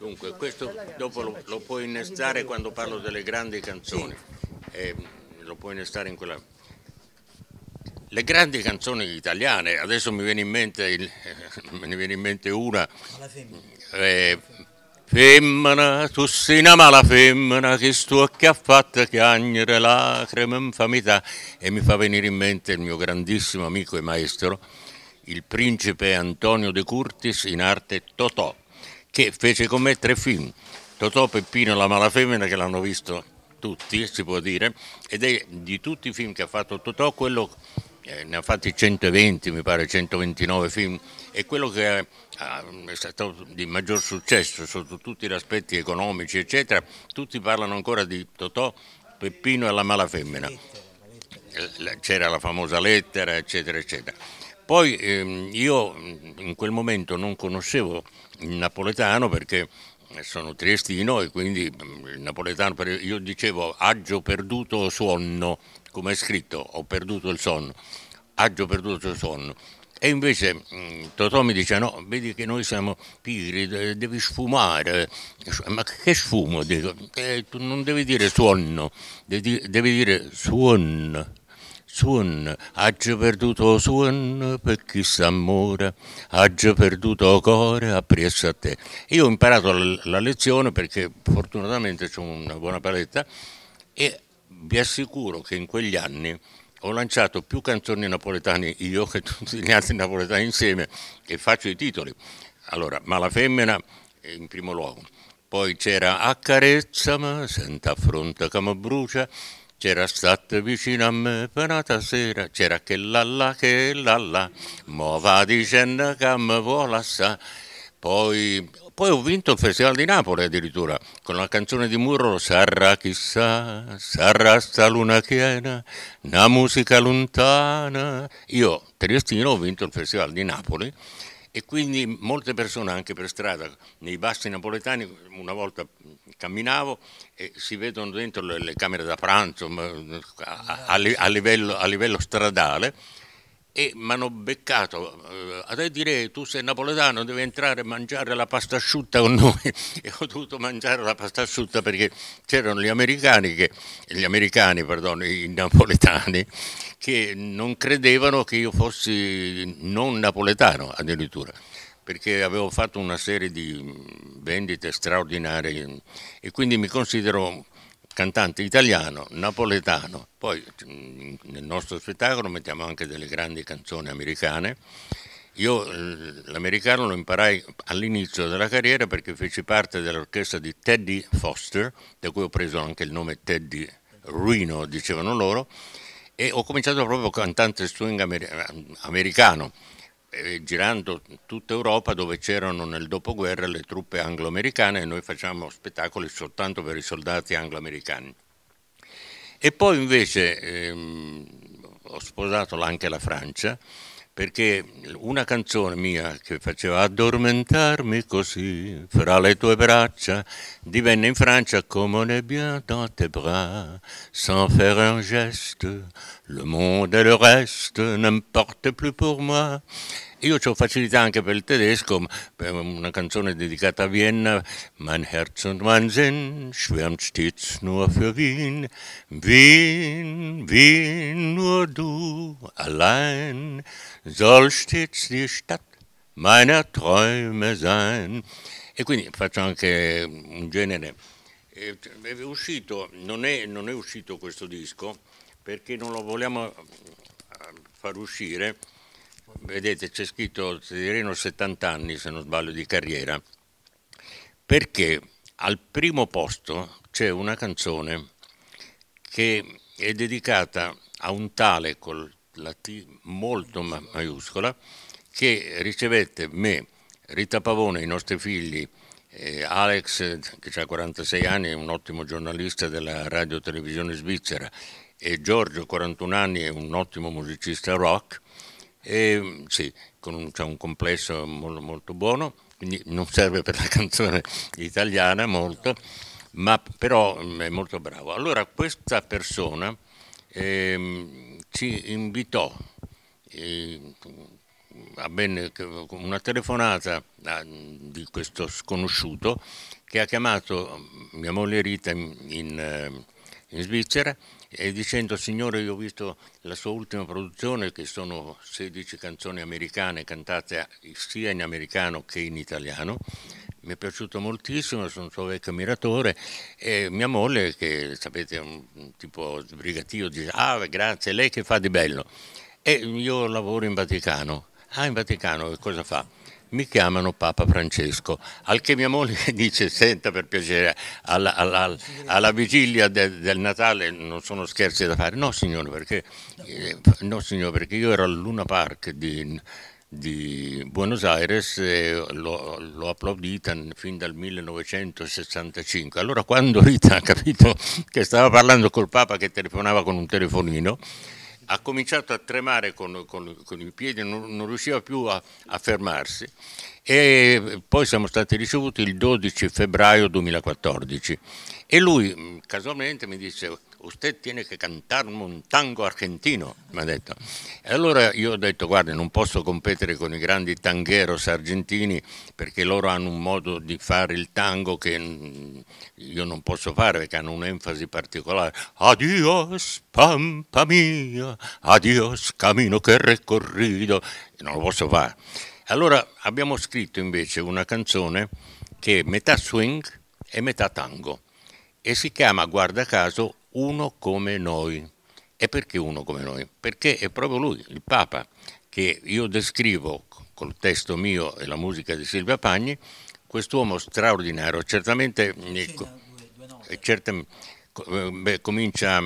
Dunque, questo dopo lo, lo puoi innestare quando parlo delle grandi canzoni, eh, lo puoi innestare in quella... Le grandi canzoni italiane, adesso mi viene in mente, il, eh, ne viene in mente una, eh, Femmina, tu sei una mala femmina che sto che ha fatto chiagnere lacrime infamità e mi fa venire in mente il mio grandissimo amico e maestro, il principe Antonio De Curtis in arte Totò che fece con me tre film, Totò, Peppino e la Malafemmina che l'hanno visto tutti, si può dire, ed è di tutti i film che ha fatto Totò quello eh, ne ha fatti 120, mi pare 129 film, è quello che è, eh, è stato di maggior successo sotto tutti gli aspetti economici, eccetera. Tutti parlano ancora di Totò, Peppino e la malafemmina. Eh, c'era la famosa lettera, eccetera, eccetera. Poi ehm, io in quel momento non conoscevo il napoletano perché sono triestino e quindi il napoletano, io dicevo aggio perduto sonno, come è scritto, ho perduto il sonno, aggio perduto il sonno. E invece Totò mi dice: No, vedi che noi siamo pigri, devi sfumare. Ma che sfumo? Dico, eh, tu non devi dire suonno, devi dire suon. Suon, agio perduto suon per chi s'ammora, agio perduto cuore appresso a te. Io ho imparato la lezione perché fortunatamente ho una buona paletta e vi assicuro che in quegli anni ho lanciato più canzoni napoletane io che tutti gli altri napoletani insieme e faccio i titoli. Allora, ma femmina in primo luogo, poi c'era Accarezzama, senta affronta come brucia, c'era stata vicino a me per una sera, c'era che lalla che lalla, là, mo va dicendo che mi vuole assà. Poi, poi ho vinto il Festival di Napoli addirittura, con la canzone di Murro, Sarà chissà, sarà sta luna piena, una musica lontana. Io, Triestino, ho vinto il Festival di Napoli e quindi molte persone anche per strada, nei bassi napoletani, una volta camminavo e si vedono dentro le, le camere da pranzo a, a, a, livello, a livello stradale e mi hanno beccato. Eh, a te direi, tu sei napoletano, devi entrare a mangiare la pasta asciutta con noi. e ho dovuto mangiare la pasta asciutta perché c'erano gli americani, che, gli americani, perdono, i napoletani, che non credevano che io fossi non napoletano addirittura perché avevo fatto una serie di mm, vendite straordinarie e quindi mi considero cantante italiano, napoletano. Poi nel nostro spettacolo mettiamo anche delle grandi canzoni americane. Io l'americano lo imparai all'inizio della carriera perché feci parte dell'orchestra di Teddy Foster, da cui ho preso anche il nome Teddy Ruino, dicevano loro, e ho cominciato proprio cantante swing amer- americano eh, girando tutta Europa dove c'erano nel dopoguerra le truppe anglo-americane e noi facciamo spettacoli soltanto per i soldati anglo-americani. E poi invece ehm, ho sposato anche la Francia perché una canzone mia che faceva addormentarmi così fra le tue braccia divenne in Francia come on est bien dans tes bras sans faire un geste le monde et le reste n'importe plus pour moi io ho facilità anche per il tedesco, per una canzone dedicata a Vienna, Mein Herz und mein Sinn schwärmt stets nur für Wien, Wien, Wien, nur du allein, soll stets die Stadt meiner Träume sein. E quindi faccio anche un genere. È uscito, non è, non è uscito questo disco perché non lo vogliamo eh, far uscire Vedete, c'è scritto Severino 70 anni, se non sbaglio, di carriera, perché al primo posto c'è una canzone che è dedicata a un tale con la T molto maiuscola che ricevette me, Rita Pavone, i nostri figli, eh, Alex che ha 46 anni, è un ottimo giornalista della radio televisione svizzera e Giorgio 41 anni è un ottimo musicista rock e, sì, un, c'è un complesso molto, molto buono, quindi non serve per la canzone italiana molto, ma però mm, è molto bravo. Allora questa persona eh, ci invitò, eh, avvenne una telefonata di questo sconosciuto che ha chiamato mm, mia moglie Rita in, in, eh, in Svizzera e dicendo signore io ho visto la sua ultima produzione che sono 16 canzoni americane cantate sia in americano che in italiano mi è piaciuto moltissimo, sono un suo vecchio ammiratore e mia moglie che sapete è un tipo sbrigativo dice ah grazie lei che fa di bello e io lavoro in Vaticano ah in Vaticano che cosa fa? mi chiamano Papa Francesco, al che mia moglie dice senta per piacere alla, alla, alla vigilia de, del Natale non sono scherzi da fare, no signore perché, eh, no, signore, perché io ero al Luna Park di, di Buenos Aires e l'ho, applaudita fin dal 1965. Allora quando Rita ha capito che stava parlando col Papa che telefonava con un telefonino, ha cominciato a tremare con, con, con i piedi, non, non riusciva più a, a, fermarsi e poi siamo stati ricevuti il 12 febbraio 2014 e lui mm, casualmente mi disse usted tiene che cantarmi un tango argentino, mi ha detto. E allora io ho detto, guarda, non posso competere con i grandi tangheros argentini perché loro hanno un modo di fare il tango che mm, io non posso fare perché hanno un'enfasi particolare. Adios, pampa mia, adios, camino che recorrido. Non lo posso fare. Allora abbiamo scritto invece una canzone che è metà swing e metà tango e si chiama, guarda caso, uno come noi. E perché uno come noi? Perché è proprio lui, il Papa, che io descrivo col testo mio e la musica di Silvia Pagni, quest'uomo straordinario, certamente, eh, eh, certamente eh, beh, comincia,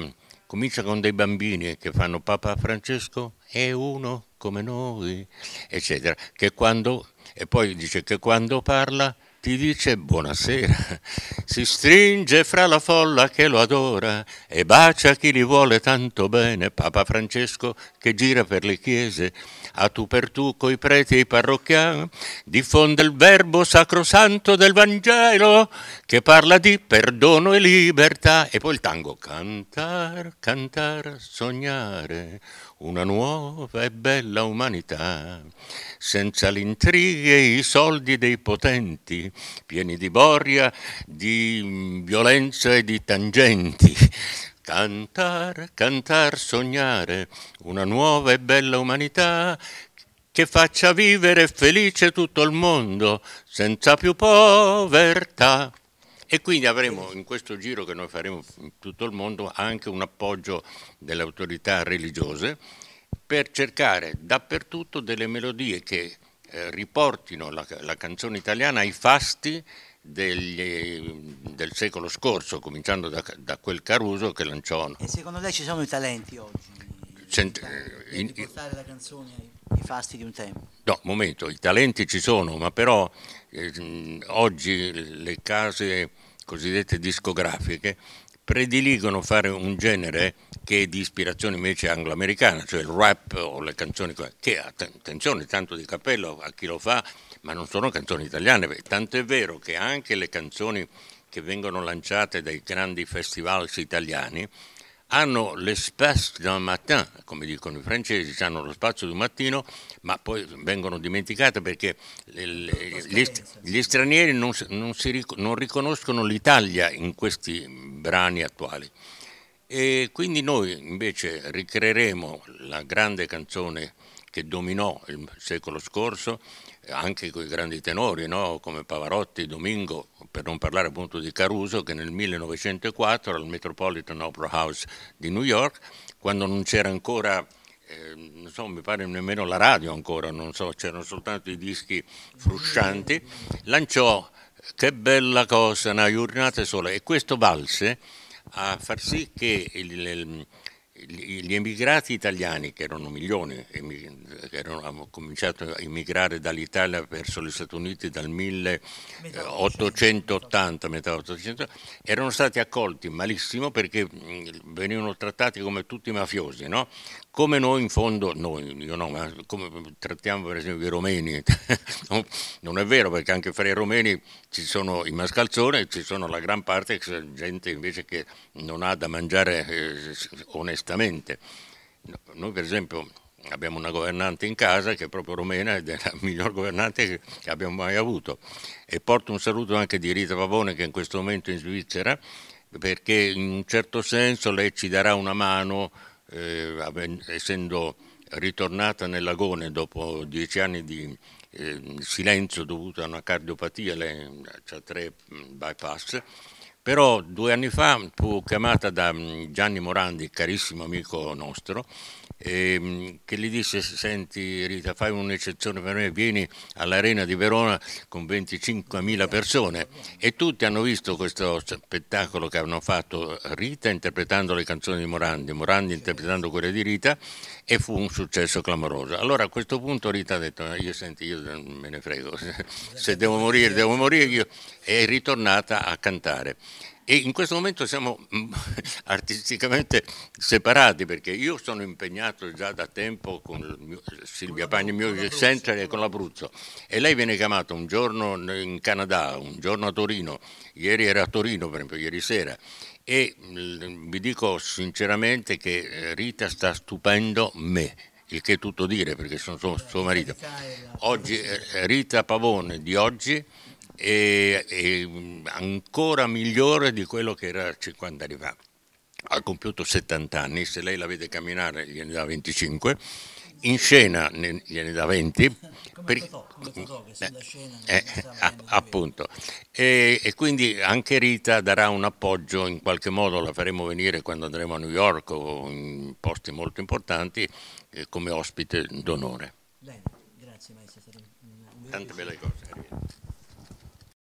comincia con dei bambini che fanno Papa Francesco è uno come noi, eccetera, che quando, e poi dice che quando parla ti dice buonasera, si stringe fra la folla che lo adora e bacia chi li vuole tanto bene, Papa Francesco che gira per le chiese, a tu per tu coi preti e i parrocchiani, diffonde il verbo sacrosanto del Vangelo che parla di perdono e libertà e poi il tango, cantar, cantar, sognare, una nuova e bella umanità, senza l'intriga e i soldi dei potenti, pieni di boria, di mm, violenza e di tangenti. Cantar, cantar, sognare una nuova e bella umanità che faccia vivere felice tutto il mondo senza più povertà. E quindi avremo in questo giro che noi faremo in tutto il mondo anche un appoggio delle autorità religiose per cercare dappertutto delle melodie che eh, riportino la, la, canzone italiana ai fasti degli, del secolo scorso, cominciando da, da, quel Caruso che lanciò. E secondo lei ci sono i talenti oggi? Cent- eh, in, in, la canzone ai fasti di un tempo? No, momento, i talenti ci sono, ma però eh, oggi le case cosiddette discografiche prediligono fare un genere che di ispirazione invece angloamericana, cioè il rap o le canzoni, che attenzione, tanto di cappello a chi lo fa, ma non sono canzoni italiane, tanto è vero che anche le canzoni che vengono lanciate dai grandi festival italiani hanno l'espace d'un matin, come dicono i francesi, hanno lo spazio di un mattino, ma poi vengono dimenticate perché le, le, gli, gli, stranieri non, non, si, non riconoscono l'Italia in questi brani attuali. E quindi noi invece ricreeremo la grande canzone che dominò il secolo scorso, anche con i grandi tenori no? come Pavarotti, Domingo, per non parlare appunto di Caruso, che nel 1904 al Metropolitan Opera House di New York, quando non c'era ancora eh, non so, mi pare nemmeno la radio ancora, non so, c'erano soltanto i dischi fruscianti, lanciò Che bella cosa, una giornata sola e questo valse a far sì che il, gli emigrati italiani, che erano milioni, che hanno cominciato a emigrare dall'Italia verso gli Stati Uniti dal 1880, eh, metà 800, erano stati accolti malissimo perché mm, venivano trattati come tutti i mafiosi, no? come noi in fondo, noi, io no, ma come trattiamo per esempio i romeni, non è vero perché anche fra i romeni ci sono i mascalzoni, ci sono la gran parte gente invece che non ha da mangiare eh, onestamente. Noi per esempio abbiamo una governante in casa che è proprio romena ed è la miglior governante che abbiamo mai avuto e porto un saluto anche di Rita Pavone che è in questo momento è in Svizzera perché in un certo senso lei ci darà una mano eh, essendo ritornata nell'agone dopo dieci anni di eh, silenzio dovuto a una cardiopatia, lei eh, ha tre mm, bypass, però due anni fa fu chiamata da mm, Gianni Morandi, carissimo amico nostro, mm, che gli disse senti Rita fai un'eccezione per me vieni all'arena di Verona con 25.000 persone e tutti hanno visto questo spettacolo che hanno fatto Rita interpretando le canzoni di Morandi Morandi interpretando quelle di Rita e fu un successo clamoroso allora a questo punto Rita ha detto io senti io mm, me ne frego se devo morire devo morire io e è ritornata a cantare e in questo momento siamo mm, artisticamente separati perché io sono impegnato già da tempo con mio, Silvia Pagni Music Center e con l'Abruzzo e lei viene chiamata un giorno in Canada, un giorno a Torino, ieri era a Torino per esempio, ieri sera e mm, vi dico sinceramente che eh, Rita sta stupendo me il che è tutto dire perché sono suo, suo marito. Oggi eh, Rita Pavone di oggi e, e mm, ancora migliore di quello che era 50 anni fa. Ha compiuto 70 anni, se lei la vede camminare gliene dà 25, in scena gliene dà 20. Come per, Totò, come che sulla eh, scena eh, eh appunto. E, e, quindi anche Rita darà un appoggio, in qualche modo la faremo venire quando andremo a New York o in posti molto importanti eh, come ospite d'onore. Bene, grazie maestro, un, un Tante belle cose.